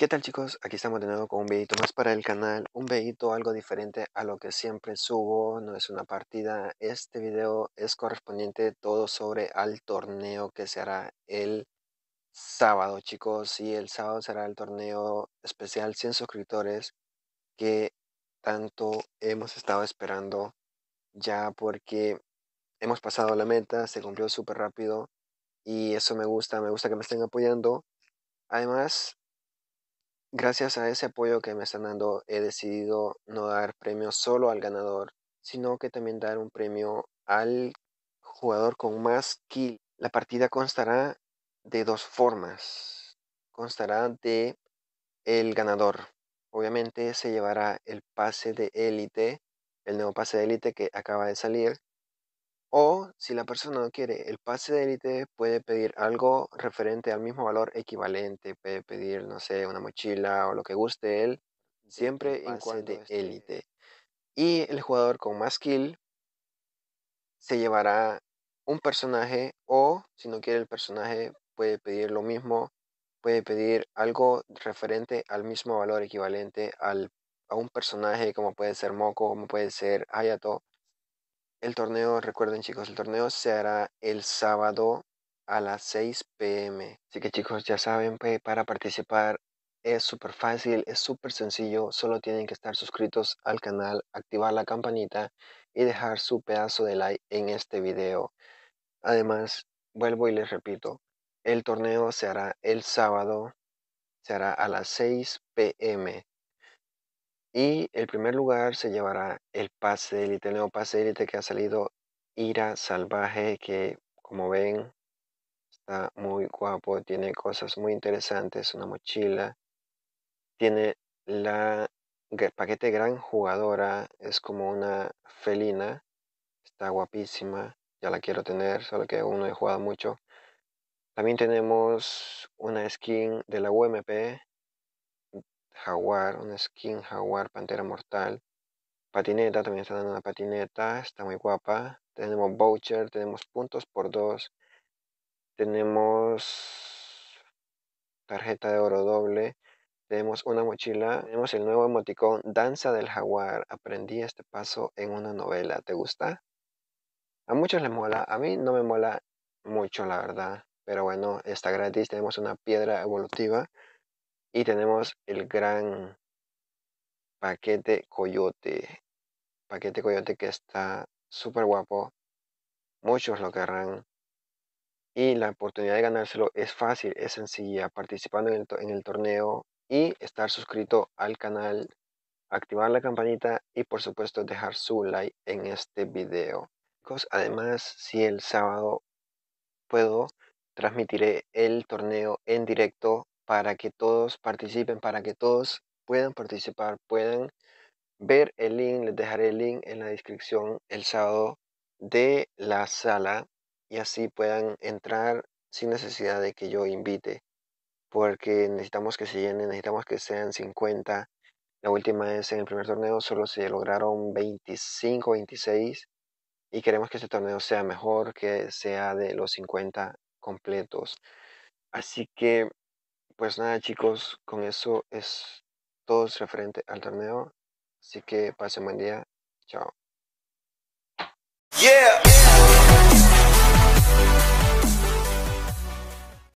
¿Qué tal chicos? Aquí estamos de nuevo con un videito más para el canal, un videito algo diferente a lo que siempre subo, no es una partida, este video es correspondiente todo sobre al torneo que se hará el sábado chicos, y el sábado será el torneo especial 100 suscriptores que tanto hemos estado esperando ya porque hemos pasado la meta, se cumplió súper rápido y eso me gusta, me gusta que me estén apoyando. Además, Gracias a ese apoyo que me están dando, he decidido no dar premio solo al ganador, sino que también dar un premio al jugador con más kill. La partida constará de dos formas. Constará de el ganador. Obviamente se llevará el pase de élite, el nuevo pase de élite que acaba de salir, o si la persona no quiere el pase de élite, puede pedir algo referente al mismo valor equivalente, puede pedir, no sé, una mochila o lo que guste él, siempre en cuanto de este élite. Y el jugador con más kill se llevará un personaje o si no quiere el personaje puede pedir lo mismo, puede pedir algo referente al mismo valor equivalente a un personaje como puede ser Moco como puede ser Hayato el torneo, recuerden chicos, el torneo se hará el sábado a las 6 pm. Así que chicos, ya saben, para participar es súper fácil, es súper sencillo, solo tienen que estar suscritos al canal, activar la campanita y dejar su pedazo de like en este video. Además, vuelvo y les repito, el torneo se hará el sábado, se hará a las 6 pm. Y el primer lugar se llevará el pase élite, el nuevo pase élite que ha salido Ira Salvaje, que como ven está muy guapo, tiene cosas muy interesantes, una mochila, tiene la paquete gran jugadora, es como una felina, está guapísima, ya la quiero tener, solo que aún no he jugado mucho. También tenemos una skin de la UMP, jaguar, una skin jaguar, pantera mortal. Patineta, también está dando una patineta, está muy guapa. Tenemos voucher, tenemos puntos por dos. Tenemos tarjeta de oro doble. Tenemos una mochila. Tenemos el nuevo emoticón Danza del Jaguar. Aprendí este paso en una novela. ¿Te gusta? A muchos les mola. A mí no me mola mucho, la verdad. Pero bueno, está gratis. Tenemos una piedra evolutiva. Y tenemos el gran paquete coyote. Paquete coyote que está súper guapo. Muchos lo querrán. Y la oportunidad de ganárselo es fácil, es sencilla. Participando en el, torneo y estar suscrito al canal, activar la campanita y por supuesto dejar su like en este video. Además, si el sábado puedo, transmitiré el torneo en directo para que todos participen, para que todos puedan participar, puedan ver el link, les dejaré el link en la descripción el sábado de la sala y así puedan entrar sin necesidad de que yo invite, porque necesitamos que se llenen, necesitamos que sean 50. La última vez en el primer torneo solo se lograron 25, 26 y queremos que este torneo sea mejor, que sea de los 50 completos. Así que pues nada chicos, con eso es todo referente al torneo. Así que pasen buen día. Chao.